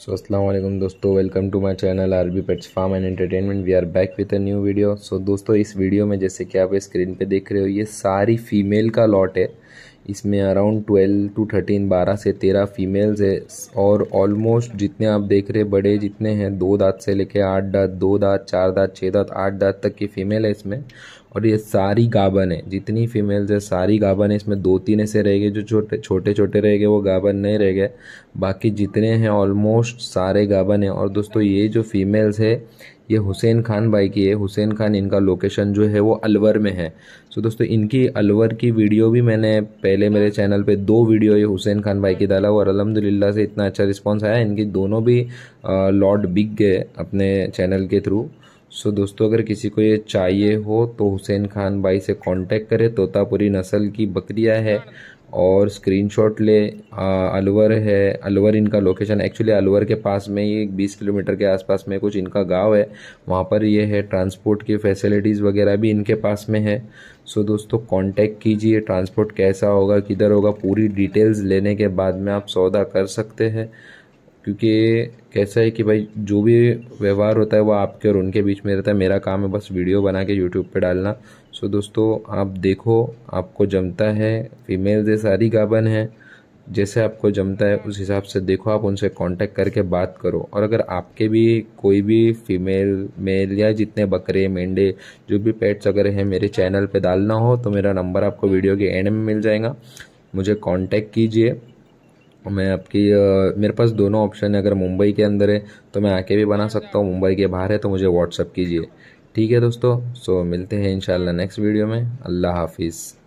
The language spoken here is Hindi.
सो अस्सलाम वालेकुम दोस्तों welcome to my channel RB pets farm and entertainment we are back with a new video so दोस्तों इस वीडियो में जैसे कि आप स्क्रीन पे देख रहे हो ये सारी फीमेल का लॉट है इसमें अराउंड ट्वेल्व टू थर्टीन बारह से तेरह फीमेल्स है और ऑलमोस्ट जितने आप देख रहे बड़े जितने हैं दो दांत से लेके आठ दांत दो दांत चार दांत छः दांत आठ दांत तक की फीमेल है इसमें और ये सारी गाबन है जितनी फीमेल्स है सारी गाबन है इसमें दो तीन ऐसे रह गए जो छोटे छोटे छोटे रह गए वो गाबन नहीं रह गए बाकी जितने हैं ऑलमोस्ट सारे गाबन है और दोस्तों ये जो फीमेल्स है ये हुसैन खान भाई की है हुसैन खान इनका लोकेशन जो है वो अलवर में है सो दोस्तों इनकी अलवर की वीडियो भी मैंने पहले मेरे चैनल पे दो वीडियो ये हुसैन खान भाई की डाला और अलहमदिल्ला से इतना अच्छा रिस्पॉन्स आया इनकी दोनों भी लॉर्ड बिक गए अपने चैनल के थ्रू सो so, दोस्तों अगर किसी को ये चाहिए हो तो हुसैन खान भाई से कांटेक्ट करें तोतापुरी नस्ल की बकरियां है और स्क्रीनशॉट ले अलवर है अलवर इनका लोकेशन एक्चुअली अलवर के पास में ही एक बीस किलोमीटर के आसपास में कुछ इनका गांव है वहाँ पर ये है ट्रांसपोर्ट की फैसिलिटीज़ वगैरह भी इनके पास में है सो दोस्तों कांटेक्ट कीजिए ट्रांसपोर्ट कैसा होगा किधर होगा पूरी डिटेल्स लेने के बाद में आप सौदा कर सकते हैं क्योंकि कैसा है कि भाई जो भी व्यवहार होता है वो आपके और उनके बीच में रहता है मेरा काम है बस वीडियो बना के यूट्यूब पे डालना सो दोस्तों आप देखो आपको जमता है फीमेल से सारी गाबन है जैसे आपको जमता है उस हिसाब से देखो आप उनसे कांटेक्ट करके बात करो और अगर आपके भी कोई भी फीमेल मेल या जितने बकरे मेंढे जो भी पेट्स अगर हैं मेरे चैनल पे डालना हो तो मेरा नंबर आपको वीडियो के एंड में मिल जाएगा मुझे कांटेक्ट कीजिए मैं आपकी मेरे पास दोनों ऑप्शन है अगर मुंबई के अंदर है तो मैं आके भी बना सकता हूँ मुंबई के बाहर है तो मुझे व्हाट्सअप कीजिए ठीक है दोस्तों सो मिलते हैं इंशाल्लाह नेक्स्ट वीडियो में अल्लाह हाफिज़